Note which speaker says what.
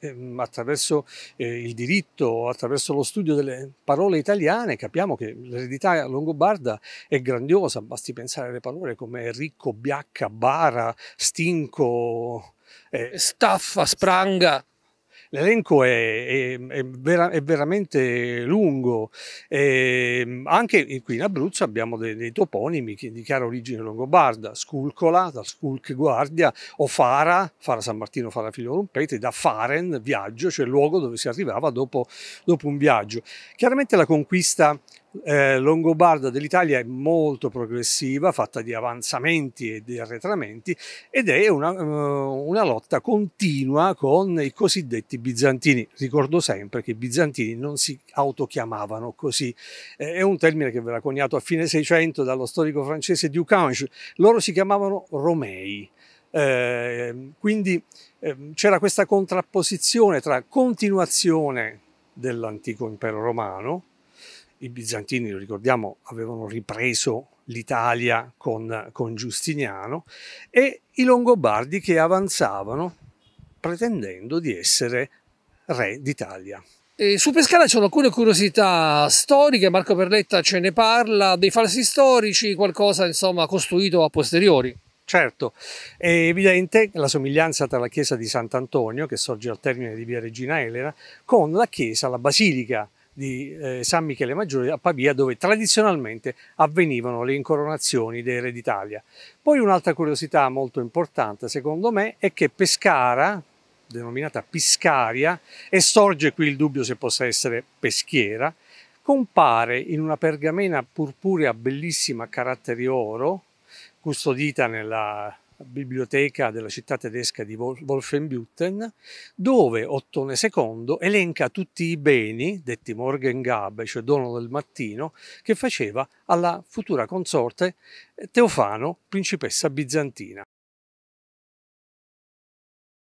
Speaker 1: Ehm, attraverso eh, il diritto, attraverso lo studio delle parole italiane, capiamo che l'eredità longobarda è grandiosa, basti pensare alle parole come ricco, biacca, bara, stinco, eh, staffa, spranga l'elenco è, è, è, vera, è, veramente lungo, e ehm, anche qui in Abruzzo abbiamo dei, dei toponimi di chiara origine longobarda, Sculcola, da Sculc Guardia, o Fara, Fara San Martino, Fara Figlio Rompete, da Faren, viaggio, cioè luogo dove si arrivava dopo, dopo un viaggio. Chiaramente la conquista eh, longobarda dell'Italia è molto progressiva, fatta di avanzamenti e di arretramenti ed è una, eh, una lotta continua con i cosiddetti bizantini. Ricordo sempre che i bizantini non si autochiamavano così, eh, è un termine che verrà coniato a fine Seicento dallo storico francese Ducange, loro si chiamavano Romei. Eh, quindi ehm, c'era questa contrapposizione tra continuazione dell'antico impero romano, i bizantini, lo ricordiamo, avevano ripreso l'Italia con, con Giustiniano, e i Longobardi che avanzavano pretendendo di essere re d'Italia. su Pescara ci sono alcune curiosità storiche, Marco Perletta ce ne parla, dei falsi storici, qualcosa insomma costruito a posteriori. Certo, è evidente la somiglianza tra la chiesa di Sant'Antonio, che sorge al termine di via Regina Elena, con la chiesa, la basilica di eh, San Michele Maggiore a Pavia dove tradizionalmente avvenivano le incoronazioni dei re d'Italia. Poi un'altra curiosità molto importante secondo me è che Pescara, denominata Piscaria, e sorge qui il dubbio se possa essere peschiera, compare in una pergamena purpurea bellissima a caratteri oro, custodita nella biblioteca della città tedesca di Wolfenbüttel, dove Ottone II elenca tutti i beni, detti Morgengabe, cioè dono del mattino, che faceva alla futura consorte eh, Teofano, principessa bizantina.